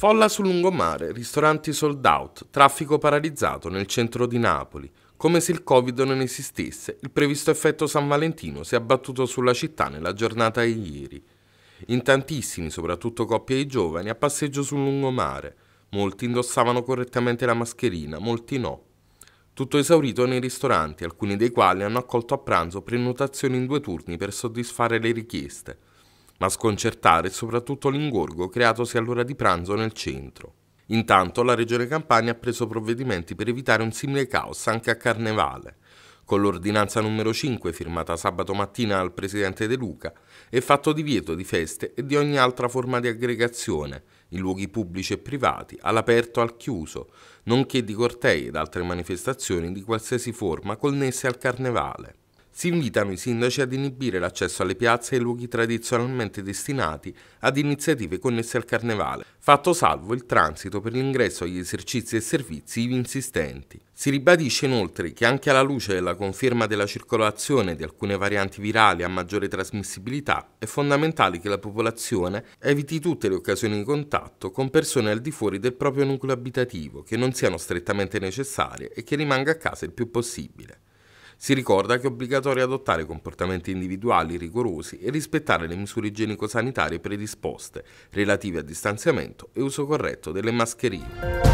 Folla sul lungomare, ristoranti sold out, traffico paralizzato nel centro di Napoli. Come se il Covid non esistesse, il previsto effetto San Valentino si è abbattuto sulla città nella giornata di ieri. In tantissimi, soprattutto coppie di giovani, a passeggio sul lungomare. Molti indossavano correttamente la mascherina, molti no. Tutto esaurito nei ristoranti, alcuni dei quali hanno accolto a pranzo prenotazioni in due turni per soddisfare le richieste ma sconcertare soprattutto l'ingorgo creatosi all'ora di pranzo nel centro. Intanto la Regione Campania ha preso provvedimenti per evitare un simile caos anche a Carnevale, con l'ordinanza numero 5 firmata sabato mattina dal Presidente De Luca è fatto divieto di feste e di ogni altra forma di aggregazione, in luoghi pubblici e privati, all'aperto e al chiuso, nonché di cortei ed altre manifestazioni di qualsiasi forma connesse al carnevale si invitano i sindaci ad inibire l'accesso alle piazze e ai luoghi tradizionalmente destinati ad iniziative connesse al carnevale, fatto salvo il transito per l'ingresso agli esercizi e servizi ivi insistenti. Si ribadisce inoltre che anche alla luce della conferma della circolazione di alcune varianti virali a maggiore trasmissibilità, è fondamentale che la popolazione eviti tutte le occasioni di contatto con persone al di fuori del proprio nucleo abitativo, che non siano strettamente necessarie e che rimanga a casa il più possibile. Si ricorda che è obbligatorio adottare comportamenti individuali rigorosi e rispettare le misure igienico-sanitarie predisposte relative a distanziamento e uso corretto delle mascherine.